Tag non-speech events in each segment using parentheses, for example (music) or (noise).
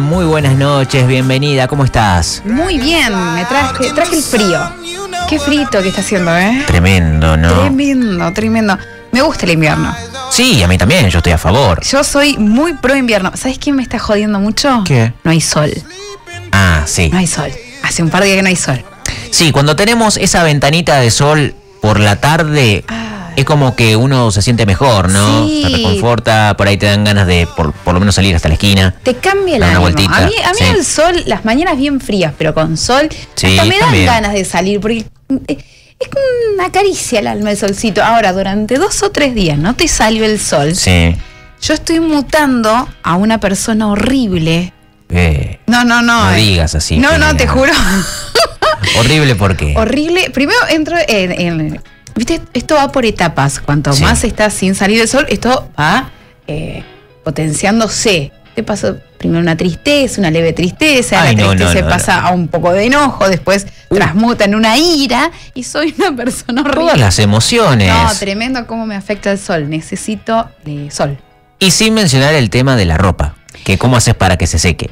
muy buenas noches, bienvenida, ¿cómo estás? Muy bien, me traje, el frío. Qué frito que está haciendo, ¿eh? Tremendo, ¿no? Tremendo, tremendo. Me gusta el invierno. Sí, a mí también, yo estoy a favor. Yo soy muy pro invierno. ¿Sabes quién me está jodiendo mucho? ¿Qué? No hay sol. Ah, sí. No hay sol. Hace un par de días que no hay sol. Sí, cuando tenemos esa ventanita de sol por la tarde, ah es como que uno se siente mejor, ¿no? Sí. Se reconforta, por ahí te dan ganas de por, lo menos salir hasta la esquina. Te cambia la alma. a mí, a mí el sol, las mañanas bien frías, pero con sol, me dan ganas de salir, porque eh, es una caricia el alma del solcito. Ahora, durante dos o tres días no te salió el sol. Sí. Yo estoy mutando a una persona horrible. Eh, no, no, no. No eh. digas así. No, no, te juro. (laughs) Horrible, ¿por qué? Horrible. Primero entro en Viste, esto va por etapas. Cuanto más estás sin salir del sol, esto va eh, potenciándose. Te pasó primero una tristeza, una leve tristeza, la tristeza pasa a un poco de enojo, después uh. transmuta en una ira y soy una persona horrible. Todas las emociones. No, tremendo cómo me afecta el sol. Necesito eh, sol. Y sin mencionar el tema de la ropa, que cómo haces para que se seque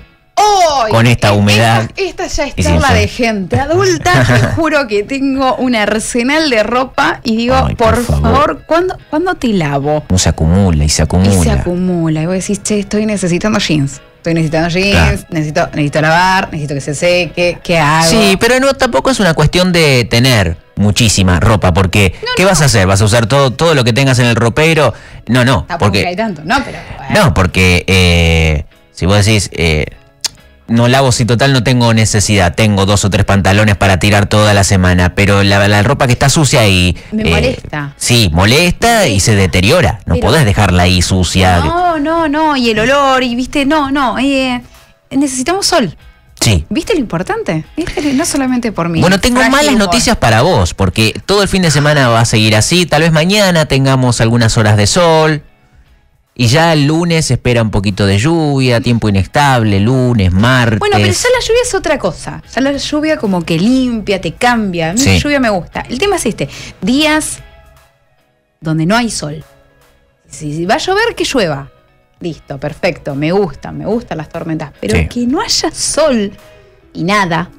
con esta humedad. Esta, ya es, charla de gente adulta. (laughs) Te juro que tengo un arsenal de ropa y digo, por, favor, ¿cuándo, te lavo? se acumula y se acumula. Y se acumula. Y vos decís, che, estoy necesitando jeans. Estoy necesitando jeans, necesito, necesito lavar, necesito que se seque, ¿qué hago? Sí, pero no, tampoco es una cuestión de tener muchísima ropa, porque ¿qué vas a hacer? ¿Vas a usar todo, todo lo que tengas en el ropero? No, no. porque, hay tanto, no, pero. No, porque eh, si vos decís, eh, no lavo si total no tengo necesidad. Tengo dos o tres pantalones para tirar toda la semana, pero la, ropa que está sucia y... Me eh, molesta. Sí, molesta y se deteriora. No podés dejarla ahí sucia. No, no, no. Y el olor, y viste, no, no. Eh, necesitamos sol. Sí. ¿Viste lo importante? No solamente por mí. Bueno, tengo malas noticias para vos, porque todo el fin de semana va a seguir así. Tal vez mañana tengamos algunas horas de sol, y ya el lunes espera un poquito de lluvia, tiempo inestable, lunes, martes. Bueno, pero ya la lluvia es otra cosa. Ya la lluvia como que limpia, te cambia. A mí la lluvia me gusta. El tema es este, días donde no hay sol. Si va a llover, que llueva. Listo, perfecto, me gusta, me gustan las tormentas. Pero que no haya sol y nada,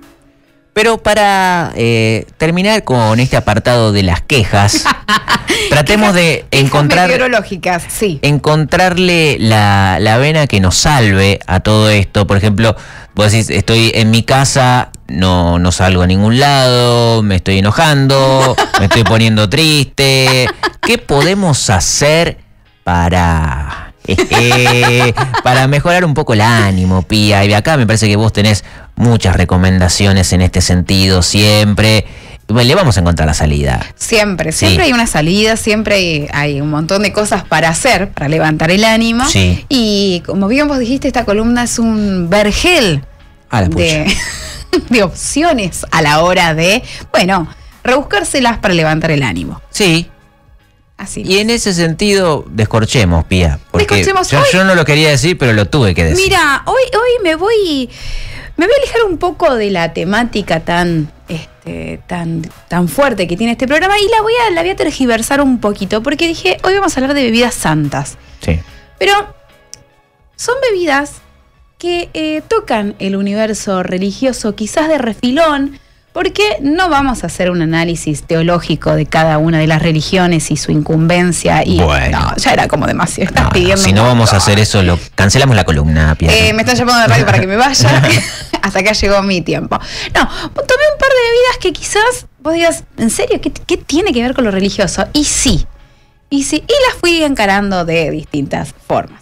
pero para eh, terminar con este apartado de las quejas, (laughs) tratemos de encontrar. Meteorológicas, sí. Encontrarle la, la vena que nos salve a todo esto. Por ejemplo, vos decís, estoy en mi casa, no, no salgo a ningún lado, me estoy enojando, (laughs) me estoy poniendo triste. ¿Qué podemos hacer para eh, para mejorar un poco el ánimo, Pía. Y acá me parece que vos tenés muchas recomendaciones en este sentido, siempre. le vamos a encontrar la salida. Siempre, siempre hay una salida, siempre hay, un montón de cosas para hacer, para levantar el ánimo. Y como bien vos dijiste, esta columna es un vergel de, (laughs) de opciones a la hora de, bueno, rebuscárselas para levantar el ánimo. Sí, y en ese sentido, descorchemos, Pía. Porque descorchemos. Yo, yo, no lo quería decir, pero lo tuve que decir. Mira, hoy, hoy me voy. Me voy a alejar un poco de la temática tan, este, tan, tan fuerte que tiene este programa y la voy, a, la voy a tergiversar un poquito porque dije, hoy vamos a hablar de bebidas santas. Sí. Pero son bebidas que eh, tocan el universo religioso, quizás de refilón, porque no vamos a hacer un análisis teológico de cada una de las religiones y su incumbencia. Y, bueno. ya era como demasiado. Estás pidiendo. Si no vamos a hacer eso, lo cancelamos la columna, eh, me están llamando de radio para que me vaya. (laughs) (laughs) Hasta acá llegó mi tiempo. No, tomé un par de bebidas que quizás vos digas, ¿en serio? ¿Qué, qué tiene que ver con lo religioso? Y sí. Y sí. Y las fui encarando de distintas formas.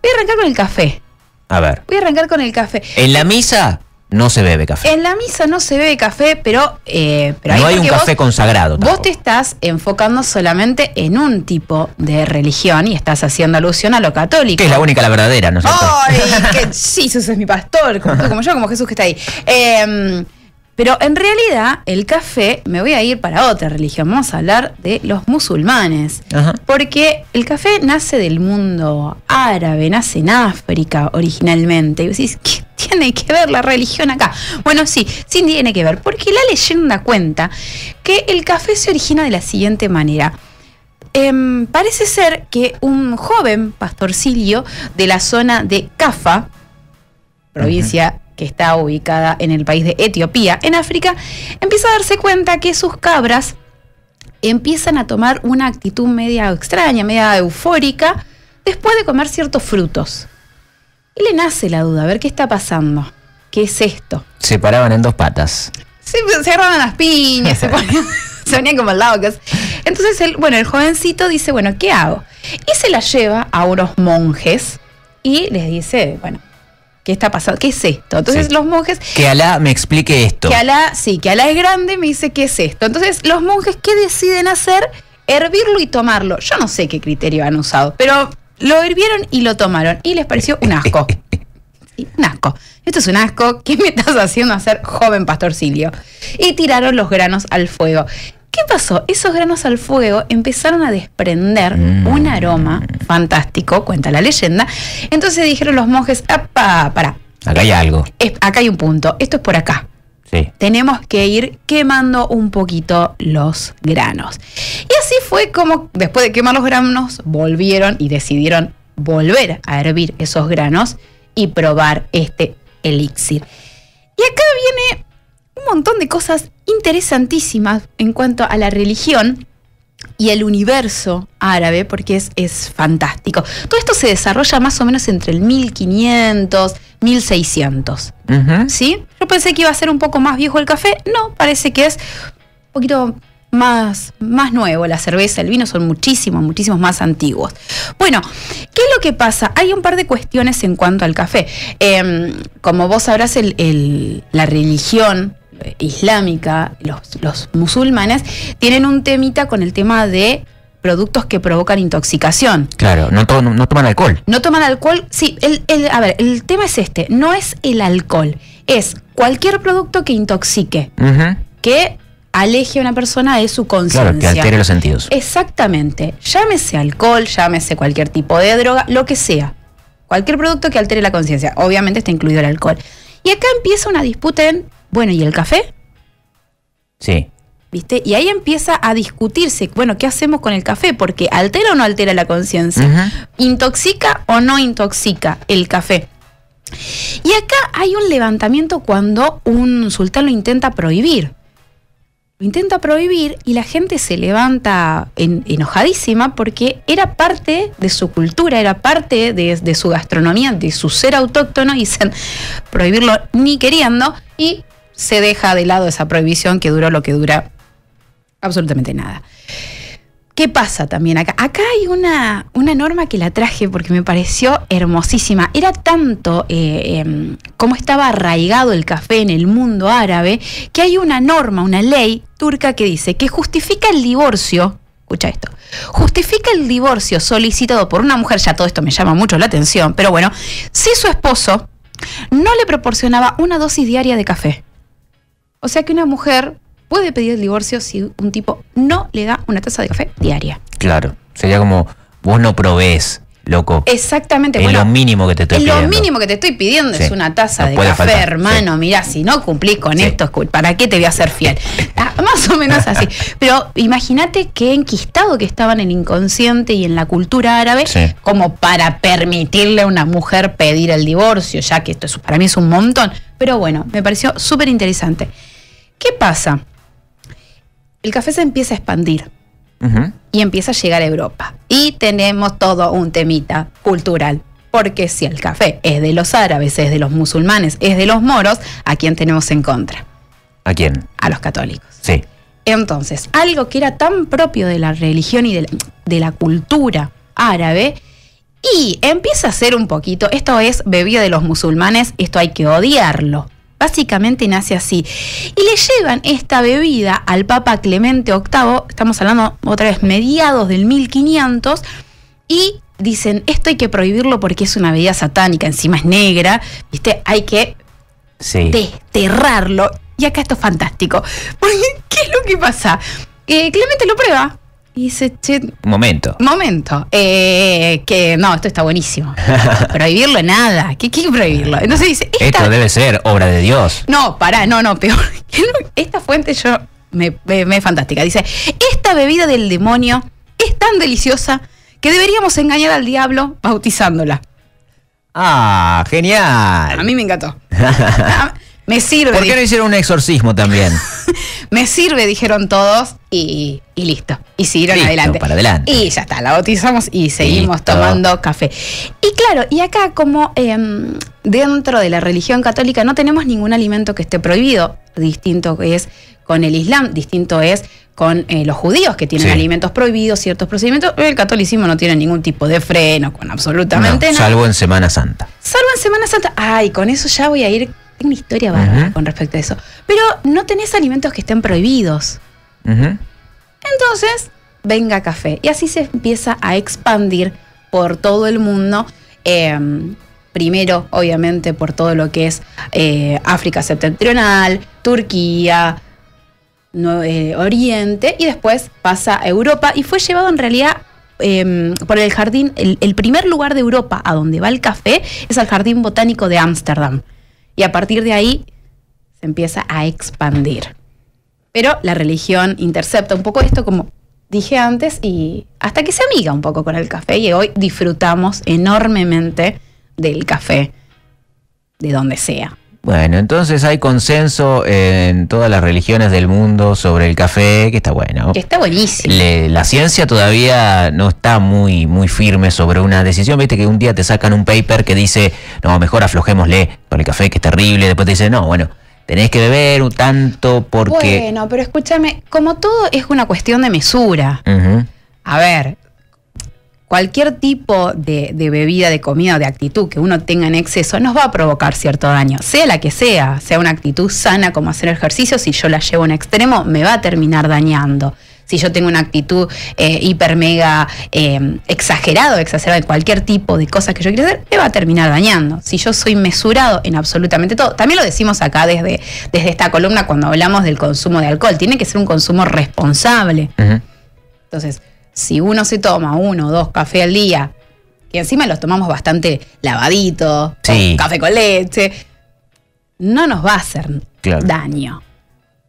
Voy a arrancar con el café. A ver. Voy a arrancar con el café. ¿En la misa? no se bebe café. En la misa no se bebe café, pero... Eh, pero no hay un café consagrado. Vos te estás enfocando solamente en un tipo de religión y estás haciendo alusión a lo católico. Que es la única, la verdadera, ¿no es cierto? ¡Ay! (laughs) Jesús es mi pastor, como, tú, como, yo, como Jesús que está ahí. Em, pero en realidad el café, me voy a ir para otra religión, vamos a hablar de los musulmanes, porque el café nace del mundo árabe, nace en África originalmente. Y vos decís, ¿qué tiene que ver la religión acá? Bueno, sí, sí tiene que ver, porque la leyenda cuenta que el café se origina de la siguiente manera. Em, parece ser que un joven pastorcilio de la zona de Cafa, provincia que está ubicada en el país de Etiopía, en África, empieza a darse cuenta que sus cabras empiezan a tomar una actitud media extraña, media eufórica, después de comer ciertos frutos le nace la duda, a ver qué está pasando, qué es esto. Se paraban en dos patas. Se, pues, se agarraban las piñas, se ponían, (laughs) se al como Entonces, el, bueno, el jovencito dice, bueno, ¿qué hago? Y se la lleva a unos monjes y les dice, bueno, ¿Qué está pasando? ¿Qué es esto? Entonces los monjes... Que Alá me explique esto. Que Alá, sí, que Alá es grande, me dice qué es esto. Entonces los monjes, ¿qué deciden hacer? Hervirlo y tomarlo. Yo no sé qué criterio han usado, pero lo hirvieron y lo tomaron y les pareció un asco. un asco. Esto es un asco. ¿Qué me estás haciendo hacer, joven pastor Silvio? Y tiraron los granos al fuego. ¿Qué pasó? Esos granos al fuego empezaron a desprender mm. un aroma fantástico, cuenta la leyenda. Entonces dijeron los monjes, ¡apa! Para. Acá hay algo. acá hay un punto. Esto es por acá. Tenemos que ir quemando un poquito los granos. Y así fue como, después de quemar los granos, volvieron y decidieron volver a hervir esos granos y probar este elixir. Y acá viene un montón de cosas interesantísimas en cuanto a la religión, y el universo árabe, porque es, fantástico. Todo esto se desarrolla más o menos entre el 1500, 1600. ¿Sí? Yo pensé que iba a ser un poco más viejo el café, no, parece que es un poquito más, más nuevo. La cerveza, el vino son muchísimos, muchísimos más antiguos. Bueno, ¿qué es lo que pasa? Hay un par de cuestiones en cuanto al café. Em, como vos sabrás, la religión islámica, los, los musulmanes, tienen un temita con el tema de productos que provocan intoxicación. Claro, no, toman alcohol. No toman alcohol, sí, el, a ver, el tema es este, no es el alcohol, es cualquier producto que intoxique, que aleje a una persona de su conciencia. Claro, que altere los sentidos. Exactamente, llámese alcohol, llámese cualquier tipo de droga, lo que sea, cualquier producto que altere la conciencia, obviamente está incluido el alcohol. Y acá empieza una disputa en bueno, ¿y el café? Sí. ¿Viste? Y ahí empieza a discutirse, bueno, ¿qué hacemos con el café? Porque altera o no altera la conciencia, intoxica o no intoxica el café. Y acá hay un levantamiento cuando un sultán lo intenta prohibir. Lo intenta prohibir y la gente se levanta enojadísima porque era parte de su cultura, era parte de, su gastronomía, de su ser autóctono y dicen (laughs) prohibirlo ni queriendo y se deja de lado esa prohibición que duró lo que dura absolutamente nada. ¿Qué pasa también acá? Acá hay una, una norma que la traje porque me pareció hermosísima. Era tanto eh, em, como estaba arraigado el café en el mundo árabe que hay una norma, una ley turca que dice que justifica el divorcio escucha esto, justifica el divorcio solicitado por una mujer, ya todo esto me llama mucho la atención, pero bueno, si su esposo no le proporcionaba una dosis diaria de café. O sea que una mujer puede pedir el divorcio si un tipo no le da una taza de café diaria. Claro, sería como, vos no provees, loco. Exactamente. lo mínimo que te estoy pidiendo. es una taza de café, hermano. Mira, Mirá, si no cumplís con esto, ¿para qué te voy a ser fiel? (laughs) Ah, más o menos así. Pero imagínate qué enquistado que estaban en el inconsciente y en la cultura árabe como para permitirle a una mujer pedir el divorcio, ya que esto es, para mí es un montón. Pero bueno, me pareció súper interesante. ¿Qué pasa? El café se empieza a expandir y empieza a llegar a Europa. Y tenemos todo un temita cultural. Porque si el café es de los árabes, es de los musulmanes, es de los moros, ¿a quién tenemos en contra? ¿A quién? A los católicos. Sí. Entonces, algo que era tan propio de la religión y de la cultura árabe, y empieza a ser un poquito, esto es bebida de los musulmanes, esto hay que odiarlo. Básicamente nace así. Y le llevan esta bebida al Papa Clemente VIII, estamos hablando otra vez mediados del 1500, y dicen, esto hay que prohibirlo porque es una bebida satánica, encima es negra, ¿viste? Hay que desterrarlo. Y acá esto es fantástico. (laughs) ¿qué es lo que pasa? Eh, Clemente lo prueba, y dice, che. Momento. Momento. Eh, que no, esto está buenísimo. (laughs) prohibirlo nada. ¿Qué quiere prohibirlo? Entonces dice. Esta, esto debe ser obra de Dios. No, pará, no, no, peor. (laughs) Esta fuente yo. Me, me, fantástica. Dice: Esta bebida del demonio es tan deliciosa que deberíamos engañar al diablo bautizándola. Ah, genial. A mí me encantó. (laughs) Me sirve. ¿Por qué no hicieron un exorcismo también? (laughs) me sirve, dijeron todos, y, listo. Y siguieron adelante. Y ya está, la bautizamos y seguimos tomando café. Y claro, y acá como em, dentro de la religión católica no tenemos ningún alimento que esté prohibido, distinto es con el Islam, distinto es con eh, los judíos que tienen alimentos prohibidos, ciertos procedimientos. El catolicismo no tiene ningún tipo de freno con absolutamente nada. Salvo en Semana Santa. Salvo en Semana Santa. Ay, con eso ya voy a ir una historia bárbara con respecto a eso. Pero no tenés alimentos que estén prohibidos. Entonces, venga café. Y así se empieza a expandir por todo el mundo. Em, primero, obviamente, por todo lo que es eh, África septentrional, Turquía, eh, Oriente, y después pasa a Europa y fue llevado en realidad em, por el jardín, el, primer lugar de Europa a donde va el café es al Jardín Botánico de Ámsterdam. Y a partir de ahí se empieza a expandir. Pero la religión intercepta un poco esto, como dije antes, y hasta que se amiga un poco con el café. Y hoy disfrutamos enormemente del café, de donde sea. Bueno, entonces hay consenso en todas las religiones del mundo sobre el café, que está bueno. Que está buenísimo. la ciencia todavía no está muy, muy firme sobre una decisión. Viste que un día te sacan un paper que dice, no, mejor aflojémosle con el café, que es terrible. Después te dicen, no, bueno, tenés que beber un tanto porque... Bueno, pero escúchame, como todo es una cuestión de mesura. A ver, cualquier tipo de, bebida, de comida o de actitud que uno tenga en exceso nos va a provocar cierto daño, sea la que sea, sea una actitud sana como hacer ejercicio, si yo la llevo a un extremo, me va a terminar dañando. Si yo tengo una actitud eh, hiper mega eh, exagerado, exagerada de cualquier tipo de cosas que yo quiera hacer, me va a terminar dañando. Si yo soy mesurado en absolutamente todo, también lo decimos acá desde, desde esta columna cuando hablamos del consumo de alcohol, tiene que ser un consumo responsable. Entonces, si uno se toma uno o dos cafés al día, que encima los tomamos bastante lavaditos, café con leche, no nos va a hacer daño.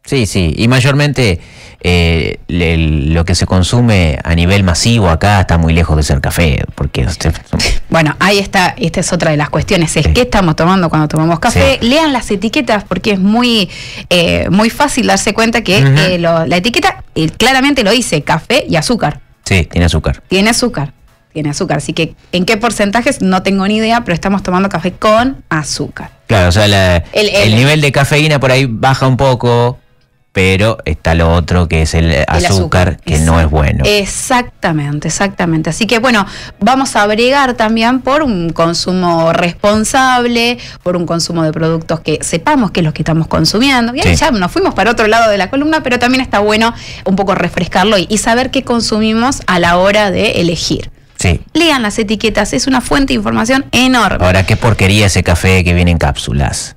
Sí, sí, y mayormente eh, lo que se consume a nivel masivo acá está muy lejos de ser café, porque... (laughs) Bueno, ahí está, esta es otra de las cuestiones, es qué estamos tomando cuando tomamos café. Lean las etiquetas porque es muy, eh, muy fácil darse cuenta que eh, la etiqueta claramente lo dice, café y azúcar. Sí, tiene azúcar. Tiene azúcar, tiene azúcar. Así que, ¿en qué porcentajes? No tengo ni idea, pero estamos tomando café con azúcar. Claro, o sea, el, nivel de cafeína por ahí baja un poco pero está lo otro que es el, azúcar, que no es bueno. Exactamente, exactamente. Así que bueno, vamos a bregar también por un consumo responsable, por un consumo de productos que sepamos que es lo que estamos consumiendo. ya nos fuimos para otro lado de la columna, pero también está bueno un poco refrescarlo y, y saber qué consumimos a la hora de elegir. Sí. Lean las etiquetas, es una fuente de información enorme. Ahora, qué porquería ese café que viene en cápsulas.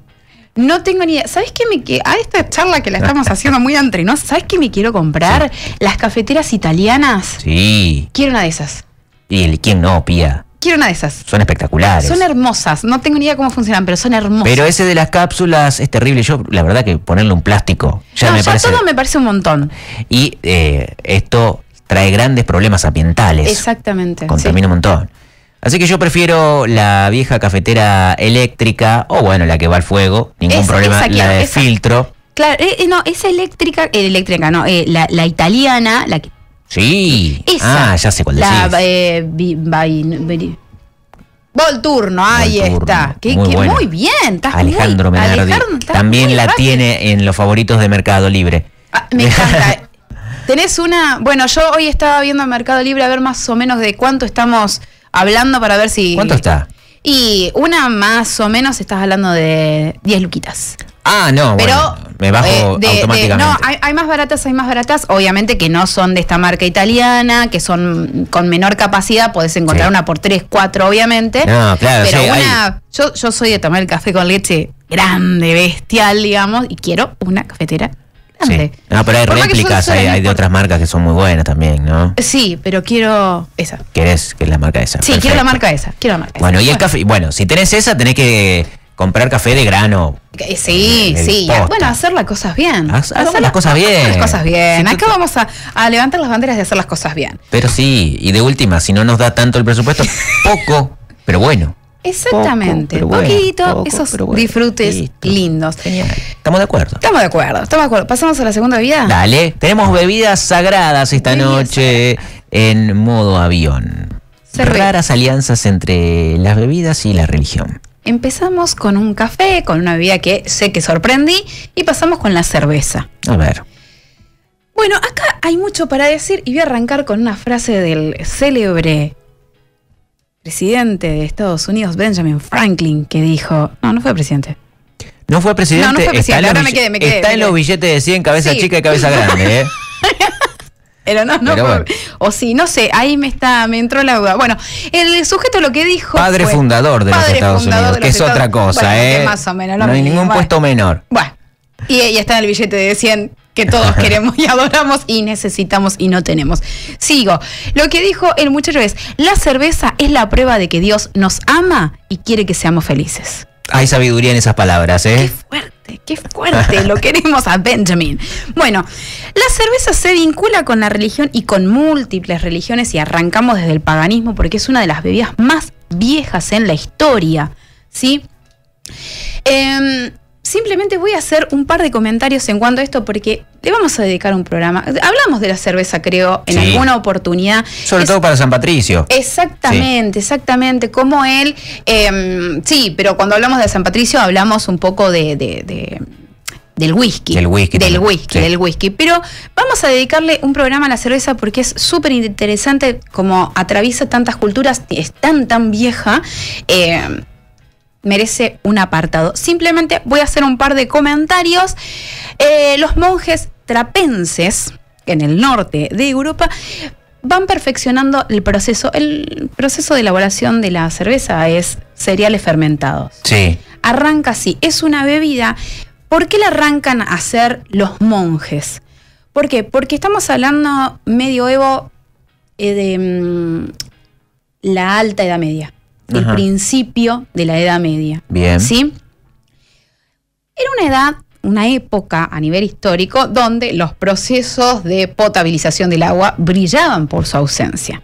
No tengo ni idea. ¿Sabes qué me que A ah, esta charla que la estamos haciendo muy no. ¿sabes qué me quiero comprar? Las cafeteras italianas. Sí. Quiero una de esas. ¿Y el, quién no, Pía? Quiero una de esas. Son espectaculares. Son hermosas. No tengo ni idea cómo funcionan, pero son hermosas. Pero ese de las cápsulas es terrible. Yo, la verdad, que ponerle un plástico. Ya no, me ya parece... todo me parece un montón. Y eh, esto trae grandes problemas ambientales. Exactamente. Contamina un montón. Así que yo prefiero la vieja cafetera eléctrica o bueno, la que va al fuego, ningún problema, la de filtro. Claro, eh, eh, no, esa eléctrica, eh, eléctrica no, la, italiana, la que... Sí, esa, ah, ya sé cuál la, La, Volturno, ahí está. muy, muy, bien. Alejandro muy, También la tiene en los favoritos de Mercado Libre. Ah, me encanta. (laughs) Tenés una. Bueno, yo hoy estaba viendo Mercado Libre a ver más o menos de cuánto estamos hablando para ver si. ¿Cuánto está? Y una más o menos estás hablando de 10 luquitas. Ah, no, pero me bajo eh, automáticamente. no, hay, más baratas, hay más baratas, obviamente que no son de esta marca italiana, que son con menor capacidad, puedes encontrar una por 3, 4, obviamente. No, claro, pero una, yo, yo soy de tomar el café con leche grande, bestial, digamos, y quiero una cafetera no, pero hay réplicas, hay, de otras marcas que son muy buenas también, ¿no? Sí, pero quiero esa. ¿Querés que la marca esa? Sí, quiero la marca esa. bueno, y el café. Bueno, si tenés esa, tenés que comprar café de grano. Eh, sí, sí. Bueno, hacer las cosas bien. hacer, las, cosas bien. Hacer las cosas bien. Acá vamos a, a, levantar las banderas de hacer las cosas bien. Pero sí, y de última, si no nos da tanto el presupuesto, (laughs) poco, pero bueno. Exactamente, poquito, esos disfrutes lindos. Estamos de acuerdo. Estamos de acuerdo, estamos de acuerdo. ¿Pasamos a la segunda bebida? Dale, tenemos bebidas sagradas esta noche en modo avión. Claras Raras alianzas entre las bebidas y la religión. Empezamos con un café, con una bebida que sé que sorprendí, y pasamos con la cerveza. A ver. Bueno, acá hay mucho para decir y voy a arrancar con una frase del célebre presidente de Estados Unidos, Benjamin Franklin, que dijo, no, no fue presidente. No fue presidente. No, no fue presidente. Está en los billetes de 100, cabeza chica y cabeza grande, ¿eh? (laughs) Pero no, no. O sí, no sé, ahí me está, me entró la duda. Bueno, el sujeto lo que dijo. Padre fundador de los Estados Unidos, que es otra cosa, ¿eh? Más o menos, no hay ningún puesto menor. Bueno. Y, ahí está en el billete de 100 que todos (laughs) queremos y adoramos y necesitamos y no tenemos. Sigo. Lo que dijo el muchacho es, la cerveza es la prueba de que Dios nos ama y quiere que seamos felices. Hay sabiduría en esas palabras, ¿eh? Qué fuerte, qué fuerte, lo queremos a Benjamin. Bueno, la cerveza se vincula con la religión y con múltiples religiones y arrancamos desde el paganismo porque es una de las bebidas más viejas en la historia, ¿sí? Eh, simplemente voy a hacer un par de comentarios en cuanto a esto, porque le vamos a dedicar un programa. Hablamos de la cerveza, creo, en alguna oportunidad. Sobre todo para San Patricio. Exactamente, exactamente. Como él. Em, sí, pero cuando hablamos de San Patricio, hablamos un poco de, del whisky. Del whisky. Del whisky, del whisky. Pero vamos a dedicarle un programa a la cerveza porque es súper interesante como atraviesa tantas culturas, es tan, tan vieja. Em, merece un apartado. Simplemente voy a hacer un par de comentarios. Eh, los monjes trapenses, en el norte de Europa, van perfeccionando el proceso. El proceso de elaboración de la cerveza es cereales fermentados. Sí. Arranca así, es una bebida. ¿Por qué la arrancan a hacer los monjes? ¿Por qué? Porque estamos hablando medioevo eh, de mm, la alta edad media el principio de la Edad Media. Bien. ¿Sí? Era una edad, una época a nivel histórico donde los procesos de potabilización del agua brillaban por su ausencia.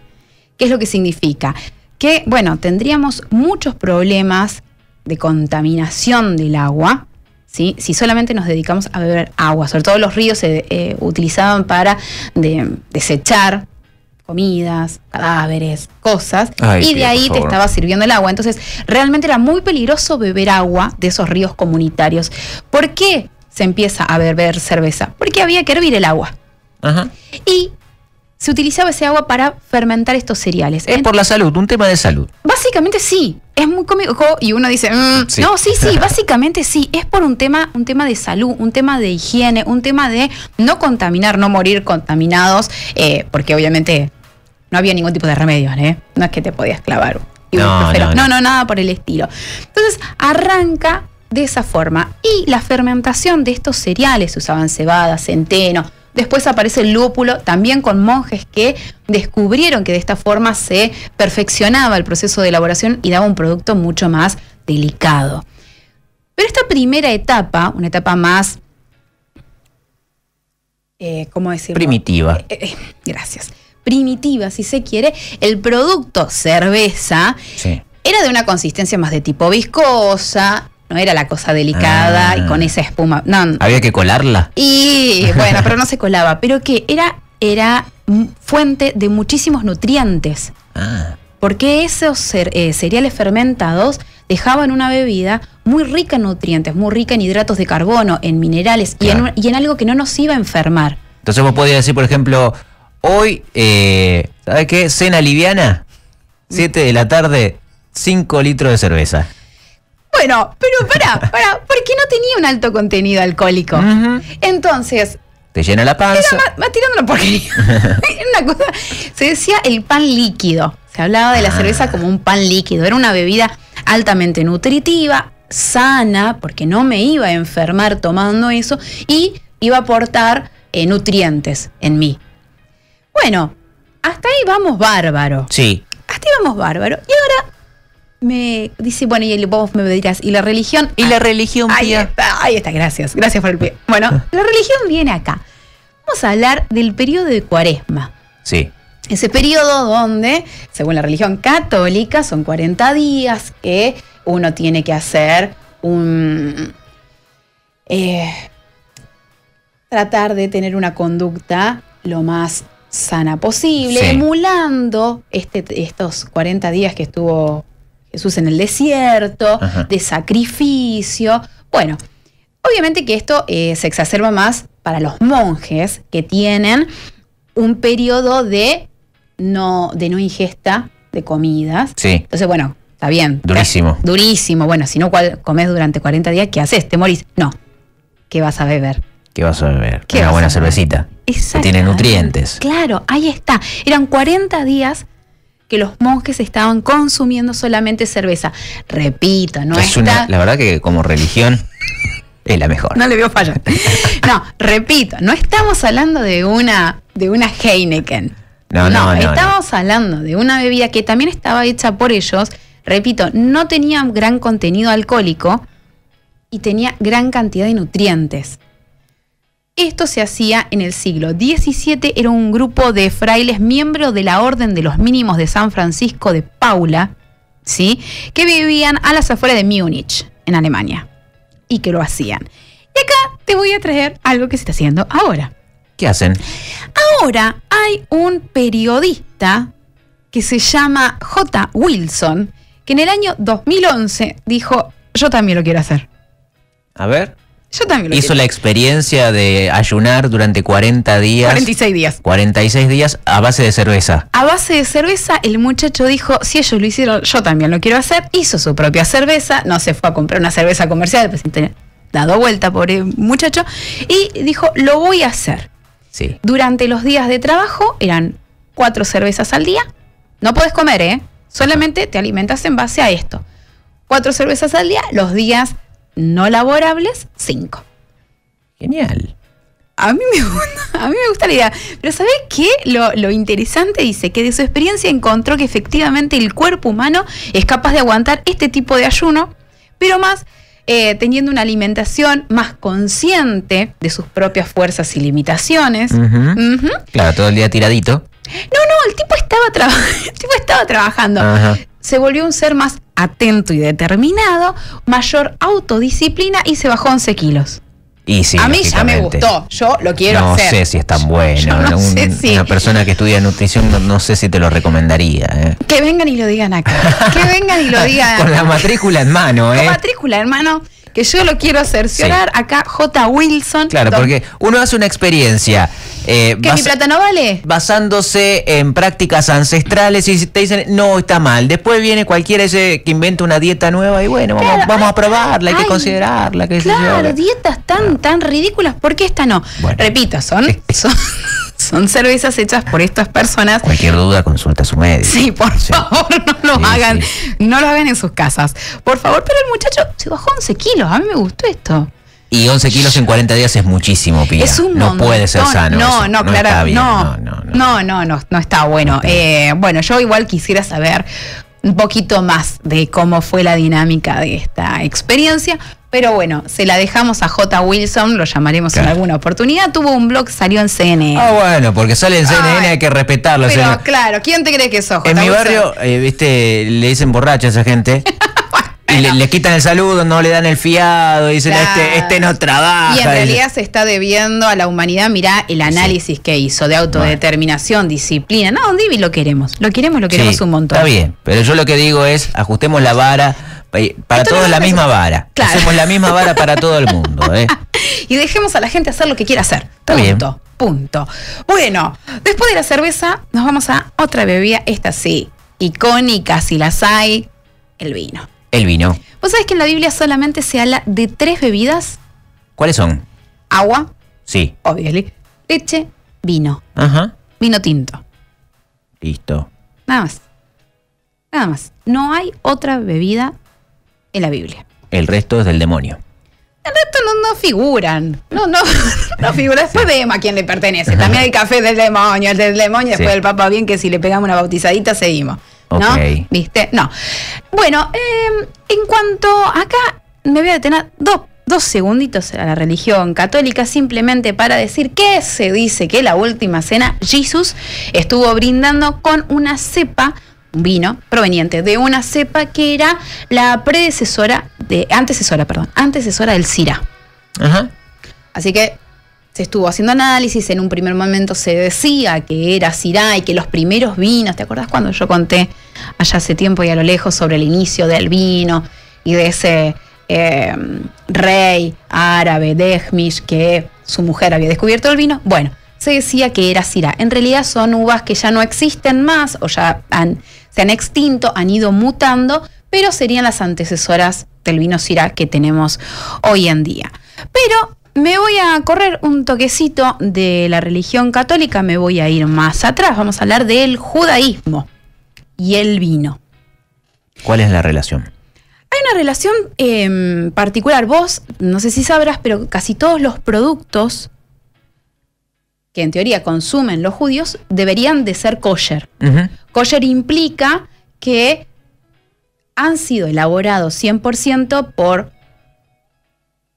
¿Qué es lo que significa? Que, bueno, tendríamos muchos problemas de contaminación del agua, ¿Sí? si solamente nos dedicamos a beber agua, sobre todo los ríos se eh, utilizaban para desechar comidas, cadáveres, cosas, y de ahí te estaba sirviendo el agua. Entonces, realmente era muy peligroso beber agua de esos ríos comunitarios. ¿Por qué se empieza a beber cerveza? Porque había que hervir el agua. Y se utilizaba ese agua para fermentar estos cereales. Es por la salud, un tema de salud. Básicamente sí, es muy cómico y uno dice, mm, no, sí, sí, (laughs) básicamente sí, es por un tema, un tema de salud, un tema de higiene, un tema de no contaminar, no morir contaminados, eh, porque obviamente no había ningún tipo de remedio, ¿eh? No es que te podías clavar. no, no, nada por el estilo. Entonces arranca de esa forma. Y la fermentación de estos cereales, usaban cebada, centeno. Después aparece el lúpulo, también con monjes que descubrieron que de esta forma se perfeccionaba el proceso de elaboración y daba un producto mucho más delicado. Pero esta primera etapa, una etapa más eh, ¿cómo decirlo? Primitiva. Eh, eh, gracias primitiva, si se quiere, el producto cerveza era de una consistencia más de tipo viscosa. No era la cosa delicada y con ah. esa espuma. No, Había que colarla. Y (laughs) bueno, pero no se colaba. Pero que era, era fuente de muchísimos nutrientes. Ah. Porque esos eh, cereales fermentados dejaban una bebida muy rica en nutrientes, muy rica en hidratos de carbono, en minerales y, en, y en algo que no nos iba a enfermar. Entonces vos podías decir, por ejemplo, Hoy, eh, ¿sabes qué? Cena liviana, 7 mm. de la tarde, 5 litros de cerveza. Bueno, pero para, para, porque no tenía un alto contenido alcohólico. Entonces. Te llena la panza. Era más, tirando la porquería. (laughs) se decía el pan líquido. Se hablaba de la ah. cerveza como un pan líquido. Era una bebida altamente nutritiva, sana, porque no me iba a enfermar tomando eso y iba a aportar eh, nutrientes en mí. Bueno, hasta ahí vamos bárbaro. Sí. Hasta ahí vamos bárbaro. Y ahora me dice, bueno, y vos me dirás, ¿y la religión? ¿Y la ah, religión, ahí Está, ahí está, gracias. Gracias por el pie. Bueno, ah. la religión viene acá. Vamos a hablar del periodo de cuaresma. Sí. Ese periodo donde, según la religión católica, son 40 días que uno tiene que hacer un... Eh, tratar de tener una conducta lo más sana posible, emulando este, estos 40 días que estuvo Jesús en el desierto, de sacrificio. Bueno, obviamente que esto eh, se exacerba más para los monjes que tienen un periodo de no, de no ingesta de comidas. Sí. Entonces, bueno, está bien. Durísimo. durísimo. Bueno, si no comes durante 40 días, ¿qué haces? ¿Te morís? No. ¿Qué vas a beber? ¿Qué vas a beber? Que Una buena cervecita. Tiene nutrientes. Claro, ahí está. Eran 40 días que los monjes estaban consumiendo solamente cerveza. Repito, no es una, la verdad que como religión es la mejor. No le veo fallar. (laughs) no, repito, no estamos hablando de una de una Heineken. No, no, no estamos hablando de una bebida que también estaba hecha por ellos. Repito, no tenía gran contenido alcohólico y tenía gran cantidad de nutrientes. Esto se hacía en el siglo XVII, era un grupo de frailes miembros de la Orden de los Mínimos de San Francisco de Paula, ¿sí? que vivían a las afueras de Múnich, en Alemania, y que lo hacían. Y acá te voy a traer algo que se está haciendo ahora. ¿Qué hacen? Ahora hay un periodista que se llama J. Wilson, que en el año 2011 dijo, yo también lo quiero hacer. A ver. Yo también lo Hizo la experiencia de ayunar durante 40 días. 46 días. 46 días a base de cerveza. A base de cerveza, el muchacho dijo, si ellos lo hicieron, yo también lo quiero hacer. Hizo su propia cerveza, no se fue a comprar una cerveza comercial, pues dado vuelta, por el muchacho, y dijo, lo voy a hacer. Sí. Durante los días de trabajo eran cuatro cervezas al día. No puedes comer, ¿eh? Solamente te alimentas en base a esto. Cuatro cervezas al día los días no laborables, 5. Genial. A mí, me gusta, a mí me gusta la idea. Pero sabes qué? Lo, interesante dice que de su experiencia encontró que efectivamente el cuerpo humano es capaz de aguantar este tipo de ayuno, pero más eh, teniendo una alimentación más consciente de sus propias fuerzas y limitaciones. Claro, todo el día tiradito. No, no, el tipo estaba, (laughs) trabajando. Se volvió un ser más atento y determinado, mayor autodisciplina y se bajó 11 kilos. Y a mí ya me gustó, yo lo quiero no hacer. No sé si es tan bueno. Una persona que estudia nutrición no, sé si te lo recomendaría. ¿eh? Que vengan y lo digan acá. que vengan y lo (laughs) digan. Con la matrícula en mano, ¿eh? Con matrícula hermano que yo lo quiero cerciorar acá J. Wilson. Claro, porque uno hace una experiencia. Eh, ¿Que mi plata no vale? Basándose en prácticas ancestrales y te dicen, no, está mal. Después viene cualquiera ese que inventa una dieta nueva y bueno, vamos, a probarla, hay que considerarla. Que claro, dietas tan, ah. tan ridículas, ¿por qué esta no? Repito, son... (laughs) son cervezas hechas por estas personas. Cualquier duda, consulta a su médico. Sí, por favor, no lo hagan, no lo hagan en sus casas. Por favor, pero el muchacho se bajó 11 kilos a mí me gustó esto. Y 11 kilos en 40 días es muchísimo, Pía. Es un no puede ser sano. No, no, no claro. No, no, no, no, no, no, está bueno. eh, bueno, yo igual quisiera saber un poquito más de cómo fue la dinámica de esta experiencia. Pero bueno, se la dejamos a J. Wilson, lo llamaremos en alguna oportunidad. Tuvo un blog, salió en CNN. Ah, bueno, porque sale en CNN, hay que respetarlo. Pero claro, ¿quién te cree que sos, J. En mi barrio, eh, viste, le dicen borracha a esa gente. (laughs) y le, quitan el saludo, no le dan el fiado, dicen este, este no trabaja. Y en realidad se está debiendo a la humanidad, mirá el análisis que hizo de autodeterminación, disciplina. No, Divi lo queremos, lo queremos, lo queremos un montón. Está bien, pero yo lo que digo es, ajustemos la vara, eh, para todos la misma vara. Hacemos la misma vara para todo el mundo. ¿eh? (laughs) y dejemos a la gente hacer lo que quiera hacer. punto, punto. Bueno, después de la cerveza, nos vamos a otra bebida, esta sí, icónica si las hay, el vino. El vino. ¿Vos sabés que en la Biblia solamente se habla de tres bebidas? ¿Cuáles son? Agua. Sí. Obviamente. Leche, vino. Ajá. Vino tinto. Listo. Nada más. Nada más. No hay otra bebida en la Biblia. El resto es del demonio. El resto no, figuran. No, no, (laughs) no figura. Después a quién le pertenece. También hay café del demonio, el del demonio. Después del el Papa, bien que si le pegamos una bautizadita, seguimos. ¿no? ¿Viste? No. Bueno, em, en cuanto acá me voy a detener dos, segunditos a la religión católica simplemente para decir que se dice que la última cena Jesús estuvo brindando con una cepa un vino proveniente de una cepa que era la predecesora de antecesora, perdón, antecesora del Sira. Ajá. Así que se estuvo haciendo análisis, en un primer momento se decía que era Sirá y que los primeros vinos, ¿te acordás cuando yo conté allá hace tiempo y a lo lejos sobre el inicio del vino y de ese eh, rey árabe, Dejmish, que su mujer había descubierto el vino. Bueno, se decía que era Sirá. En realidad son uvas que ya no existen más o ya se han extinto, han ido mutando, pero serían las antecesoras del vino Sirá que tenemos hoy en día. Pero me voy a correr un toquecito de la religión católica, me voy a ir más atrás, vamos a hablar del judaísmo y el vino. ¿Cuál es la relación? Hay una relación em, particular. Vos, no sé si sabrás, pero casi todos los productos que en teoría consumen los judíos deberían de ser kosher. Kosher implica que han sido elaborados 100% por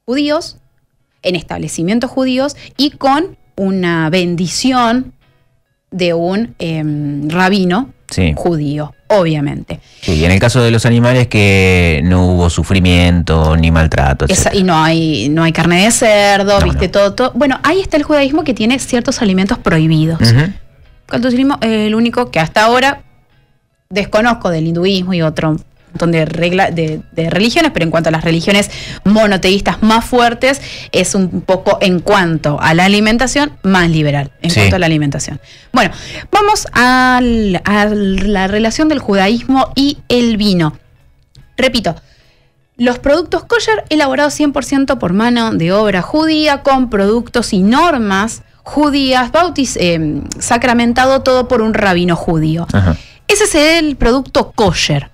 judíos, en establecimientos judíos y con una bendición de un em, rabino judío, obviamente. y en el caso de los animales que no hubo sufrimiento ni maltrato. y no hay, no hay carne de cerdo, viste Todo, todo, Bueno, ahí está el judaísmo que tiene ciertos alimentos prohibidos. judaísmo es eh, El único que hasta ahora desconozco del hinduismo y otro montón de, regla, de, religiones, pero en cuanto a las religiones monoteístas más fuertes, es un poco en cuanto a la alimentación más liberal, en cuanto a la alimentación. Bueno, vamos a la, relación del judaísmo y el vino. Repito, los productos kosher elaborados 100% por mano de obra judía, con productos y normas judías, em, sacramentado todo por un rabino judío. Ese es el producto kosher.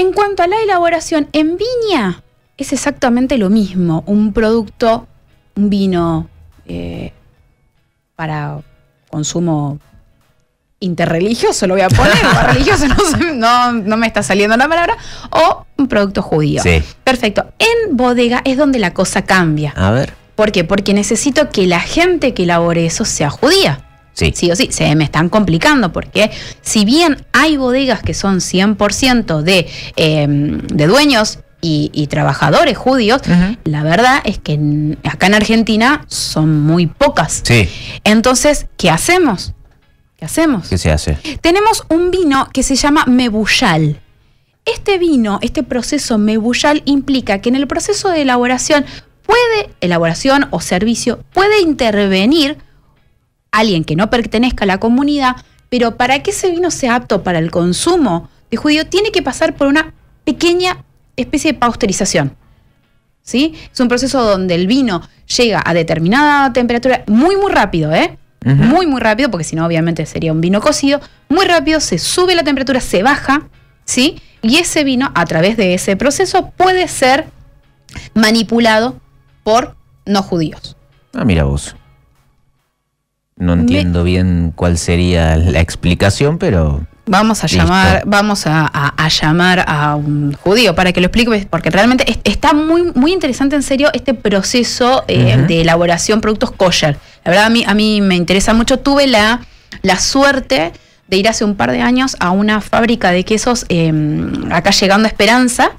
En cuanto a la elaboración en viña, es exactamente lo mismo. Un producto, un vino eh, para consumo interreligioso, lo voy a poner, (laughs) religioso, no, no, me está saliendo la palabra, o un producto judío. Sí. Perfecto. En bodega es donde la cosa cambia. A ver. ¿Por qué? Porque necesito que la gente que elabore eso sea judía. Sí. o sí, se me están complicando porque si bien hay bodegas que son 100% em, de, dueños y, trabajadores judíos, la verdad es que acá en Argentina son muy pocas. Sí. Entonces, ¿qué hacemos? ¿Qué hacemos? ¿Qué se hace? Tenemos un vino que se llama mebullal. Este vino, este proceso mebullal implica que en el proceso de elaboración puede, elaboración o servicio, puede intervenir alguien que no pertenezca a la comunidad, pero para que ese vino sea apto para el consumo de judío, tiene que pasar por una pequeña especie de pasteurización. ¿Sí? Es un proceso donde el vino llega a determinada temperatura muy, muy rápido, ¿eh? Muy, muy rápido, porque si no, obviamente sería un vino cocido. Muy rápido, se sube la temperatura, se baja, ¿sí? Y ese vino, a través de ese proceso, puede ser manipulado por no judíos. Ah, mira vos. No entiendo bien cuál sería la explicación, pero vamos a llamar, vamos a, llamar a un judío para que lo explique, pues, porque realmente está muy, muy interesante en serio este proceso eh, de elaboración de productos kosher. La verdad a mí, a mí me interesa mucho. Tuve la, la suerte de ir hace un par de años a una fábrica de quesos em, acá llegando a Esperanza,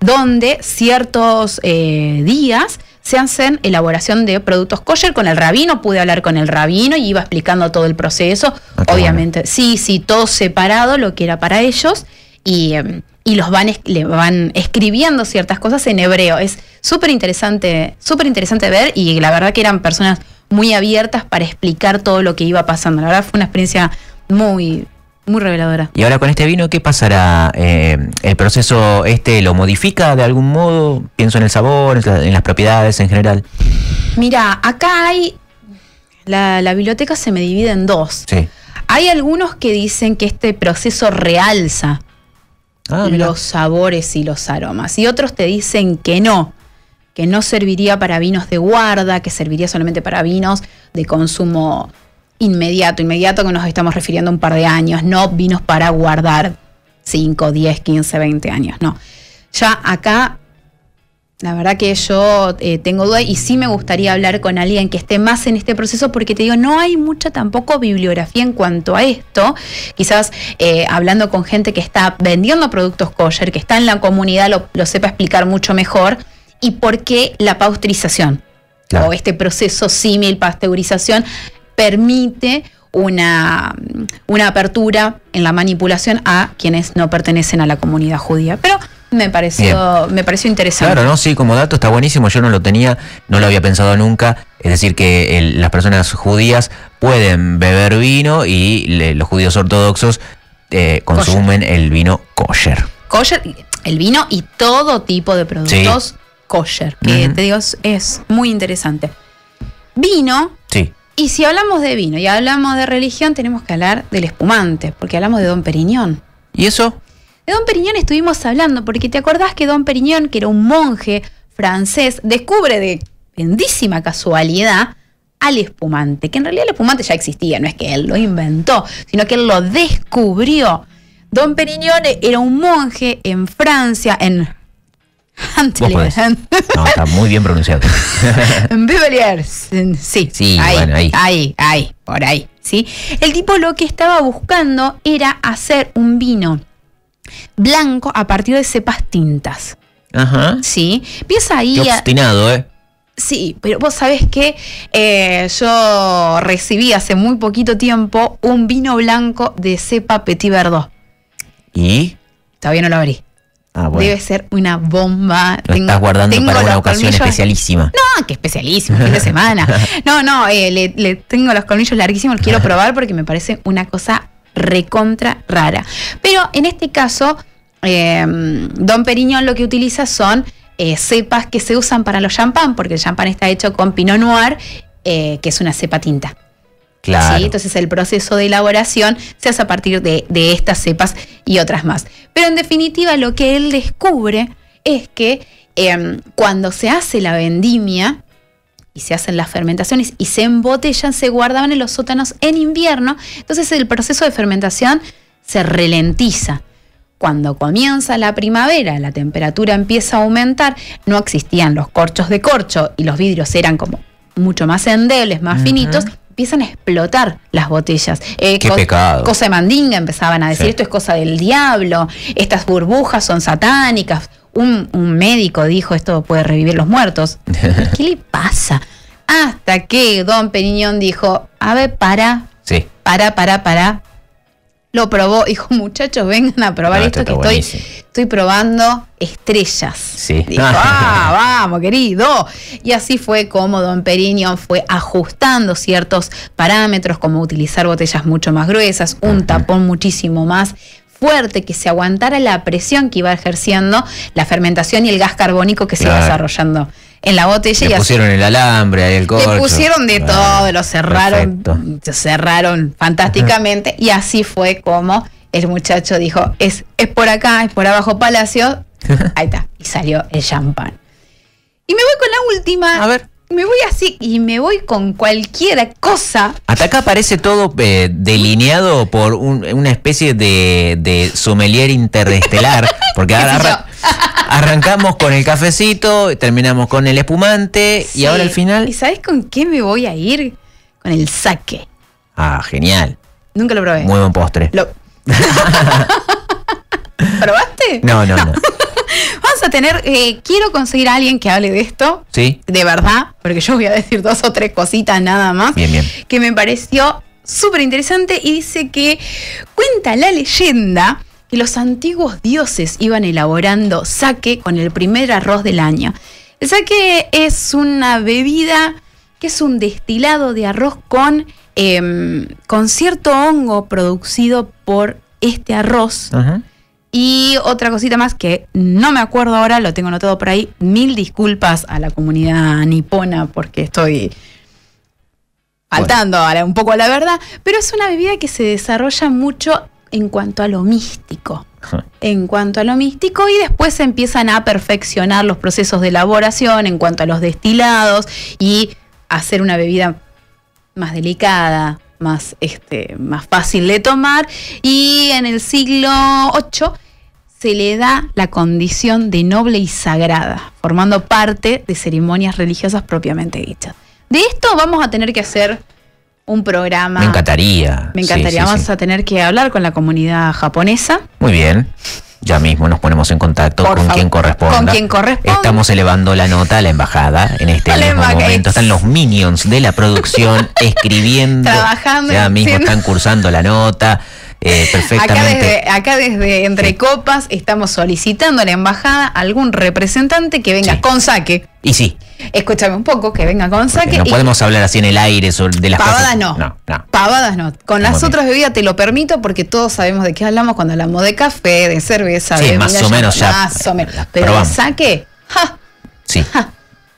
donde ciertos eh, días se hacen elaboración de productos kosher con el rabino. Pude hablar con el rabino y iba explicando todo el proceso. Ah, Obviamente, sí, sí, todo separado, lo que era para ellos. Y, em, los van, le van escribiendo ciertas cosas en hebreo. Es súper interesante, súper interesante ver y la verdad que eran personas muy abiertas para explicar todo lo que iba pasando. La verdad fue una experiencia muy, muy reveladora. Y ahora con este vino, ¿qué pasará? Eh, ¿El proceso este lo modifica de algún modo? Pienso en el sabor, en las propiedades en general. Mira, acá hay... La, biblioteca se me divide en dos. Sí. Hay algunos que dicen que este proceso realza ah, los sabores y los aromas. Y otros te dicen que no, que no serviría para vinos de guarda, que serviría solamente para vinos de consumo inmediato, inmediato que nos estamos refiriendo a un par de años, no vinos para guardar 5, 10, 15, 20 años, no. Ya acá, la verdad que yo eh, tengo duda y sí me gustaría hablar con alguien que esté más en este proceso porque te digo, no hay mucha tampoco bibliografía en cuanto a esto. Quizás eh, hablando con gente que está vendiendo productos kosher, que está en la comunidad, lo, sepa explicar mucho mejor. ¿Y por qué la pasteurización? O este proceso símil pasteurización permite una, una apertura en la manipulación a quienes no pertenecen a la comunidad judía. Pero me pareció, me pareció interesante. Claro, no, sí, como dato está buenísimo, yo no lo tenía, no lo había pensado nunca. Es decir, que las personas judías pueden beber vino y los judíos ortodoxos eh, consumen el vino kosher. Kosher, el vino y todo tipo de productos kosher, que te digo, es muy interesante. Vino y si hablamos de vino y hablamos de religión, tenemos que hablar del espumante, porque hablamos de Don Periñón. ¿Y eso? De Don Periñón estuvimos hablando, porque te acordás que Don Periñón, que era un monje francés, descubre de bendísima casualidad al espumante, que en realidad el espumante ya existía, no es que él lo inventó, sino que él lo descubrió. Don Periñón era un monje en Francia, en (laughs) No, está muy bien pronunciado. (laughs) Beveliers. Sí. Sí, ahí, ahí. Ahí, por ahí. ¿sí? El tipo lo que estaba buscando era hacer un vino blanco a partir de cepas tintas. Ajá. Sí. Empieza ahí. Qué ¿eh? Sí, pero vos sabés que eh, yo recibí hace muy poquito tiempo un vino blanco de cepa Petit Verdot. ¿Y? Todavía no lo abrí. Ah, Debe ser una bomba. Lo estás guardando para una ocasión especialísima. No, que especialísima, fin de semana. (laughs) No, no, eh, le, tengo los colmillos larguísimos, quiero probar porque me parece una cosa recontra rara. Pero en este caso, em, Don Periñón lo que utiliza son eh, cepas que se usan para los champán, porque el champán está hecho con Pinot Noir, eh, que es una cepa tinta. Claro. Entonces el proceso de elaboración se hace a partir de estas cepas y otras más. Pero en definitiva lo que él descubre es que em, cuando se hace la vendimia y se hacen las fermentaciones y se embotellan, se guardaban en los sótanos en invierno, entonces el proceso de fermentación se ralentiza. Cuando comienza la primavera, la temperatura empieza a aumentar, no existían los corchos de corcho y los vidrios eran como mucho más endebles, más finitos, empiezan a explotar las botellas. Eh, Qué pecado. Cosa de mandinga empezaban a decir, esto es cosa del diablo, estas burbujas son satánicas. Un, médico dijo, esto puede revivir los muertos. (laughs) ¿Qué le pasa? Hasta que Don Periñón dijo, a ver, para, sí. para, para, para, lo probó, (laughs) dijo, muchachos, vengan a probar ah, esto que estoy, estoy probando estrellas. Sí. Dijo, (laughs) ah, vamos, querido. Y así fue como Don Periño fue ajustando ciertos parámetros, como utilizar botellas mucho más gruesas, un tapón muchísimo más fuerte, que se aguantara la presión que iba ejerciendo la fermentación y el gas carbónico que se iba desarrollando en la botella. Le y pusieron el alambre, el corcho. Le pusieron de todo, lo cerraron, cerraron fantásticamente y así fue como el muchacho dijo, es, es por acá, es por abajo Palacio, (laughs) ahí está, y salió el champán. Y me voy con la última. A ver me voy así y me voy con cualquier cosa. Hasta acá parece todo eh, delineado por una especie de, de sommelier interestelar, (laughs) porque ahora (laughs) arrancamos con el cafecito, terminamos con el espumante y ahora al final... ¿Y sabes con qué me voy a ir? Con el saque. Ah, genial. Nunca lo probé. Muy buen postre. (laughs) ¿Probaste? no. no. no. Vamos a tener, eh, quiero conseguir a alguien que hable de esto. Sí. De verdad, porque yo voy a decir dos o tres cositas nada más. Bien, bien. Que me pareció súper interesante y dice que cuenta la leyenda que los antiguos dioses iban elaborando sake con el primer arroz del año. El sake es una bebida que es un destilado de arroz con, em, con cierto hongo producido por este arroz. Ajá. Y otra cosita más que no me acuerdo ahora, lo tengo anotado por ahí. Mil disculpas a la comunidad nipona porque estoy faltando ahora un poco a la verdad, pero es una bebida que se desarrolla mucho en cuanto a lo místico. En cuanto a lo místico, y después se empiezan a perfeccionar los procesos de elaboración en cuanto a los destilados y hacer una bebida más delicada, más, este, más fácil de tomar. Y en el siglo VIII se le da la condición de noble y sagrada, formando parte de ceremonias religiosas propiamente dichas. De esto vamos a tener que hacer un programa. Me encantaría. Me encantaría. vamos a tener que hablar con la comunidad japonesa. Muy bien. Ya mismo nos ponemos en contacto con quien corresponde. Con quien corresponde. Estamos elevando la nota a la embajada en este mismo momento. Están los minions de la producción (laughs) escribiendo. Trabajando. Ya mismo están cursando la nota. Eh, (laughs) acá desde, Entre Copas estamos solicitando a la embajada algún representante que venga con saque. Y sí. Escúchame un poco, que venga con saque. no podemos hablar así en el aire de las pavadas No. Pavadas no. Con las otras bebidas te lo permito porque todos sabemos de qué hablamos cuando hablamos de café, de cerveza, más o menos ya. Más o menos. Pero saque, Sí.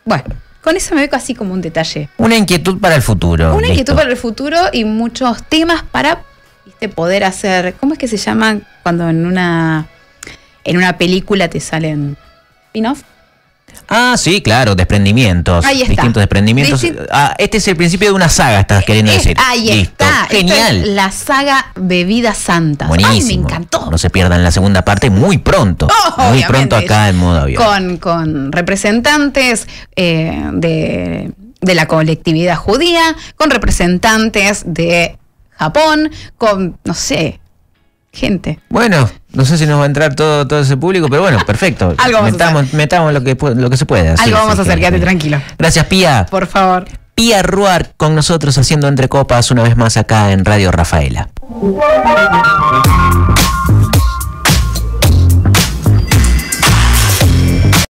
Bueno. Con eso me veo así como un detalle. Una inquietud para el futuro. Una inquietud para el futuro y muchos temas para de este poder hacer, ¿cómo es que se llama cuando en una en una película te salen spin-off? Ah, sí, claro, desprendimientos. Ahí Distintos desprendimientos. Ah, este es el principio de una saga, estás queriendo eh, eh, decir. Ahí está. Genial. la saga Bebida Santa. Buenísimo. Ay, me encantó. No se pierdan la segunda parte muy pronto. muy pronto acá en modo avión. Con, representantes eh, de la colectividad judía, con representantes de Japón, con, no sé, gente. Bueno, no sé si nos va a entrar todo, todo ese público, pero bueno, perfecto. (laughs) Algo vamos metamos, a hacer. metamos lo que, lo que se pueda. Algo vamos a hacer, quédate tranquilo. Gracias, Pía. Por favor. Pía Ruar con nosotros haciendo Entre Copas una vez más acá en Radio Rafaela.